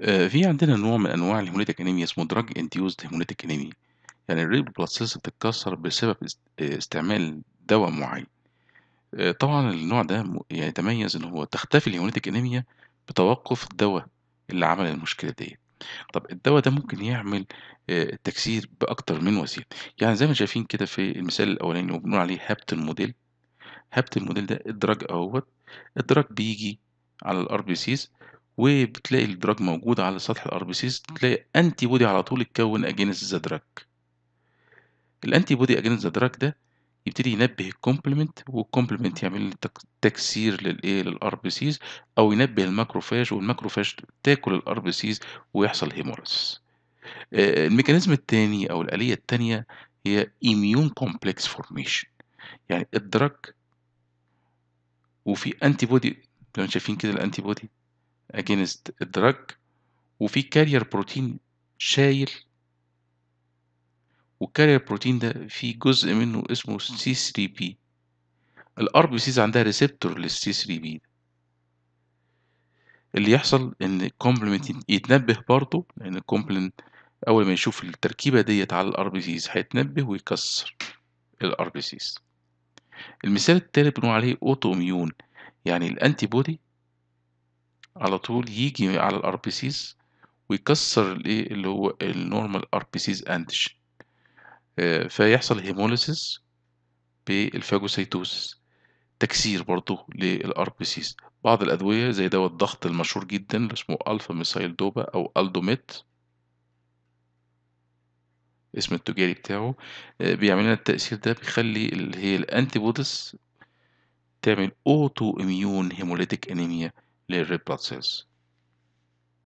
آه، في عندنا نوع من أنواع الهيموليتيك انيميا اسمه دراج induced hemolytic anemia يعني الريد بلاد سيلز بتتكسر بسبب آه، استعمال دواء معين. آه، طبعًا النوع ده يتميز إن هو تختفي الهيموليتيك انيميا بتوقُّف الدواء اللي عمل المشكلة دي طب الدواء ده ممكن يعمل تكسير بأكتر من وسيلة، يعني زي ما شايفين كده في المثال الأولاني اللي بنقول عليه هابت موديل هابت موديل ده الدراج اهوت الدراج بيجي على الار بي سيز وبتلاقي الدراج موجود على سطح الار بي سيز بتلاقي انتي بودي على طول اتكون اجينست ذا دراج الانتي بودي اجينست ذا دراج ده يبتدي ينبه الكومبلمنت والكومبلمنت يعمل تكسير للايه للار بي سيز او ينبه الماكروفاج والماكروفاج تاكل الار بي سيز ويحصل هيموريس آه، الميكانيزم الثاني او الاليه الثانيه هي اميون كومبلكس فورميشن يعني الدرج وفي انتي بودي زي ما شايفين كده الانتي بودي against الدراج وفي كارير بروتين شايل والكارير بروتين ده فيه جزء منه اسمه سي 3 بي الار بي سيز عندها ريسبتور للسي 3 بي اللي يحصل ان الكومبلمنت يتنبه برضه لان الكومبلمنت اول ما يشوف التركيبه ديت على الار بي سيز هيتنبه ويكسر الار بي سيز المثال التالت بنقول عليه اوتو اميون يعني الانتي بودي على طول يجي على الار بي سيز ويكسر الايه اللي هو النورمال ار بي سيز انتيجين فيحصل هيموليسيس بالفاجوسيتوسيس تكسير برضو للار بي سيز بعض الادويه زي دواء الضغط المشهور جدا اللي اسمه الفا ميسايل دوبا او الدوميت اسم التجاري بتاعه آه، بيعمل لنا التأثير ده بيخلي اللي هي الانتي بوديز تعمل اوتو اميون هيموليتيك انيميا The rip process.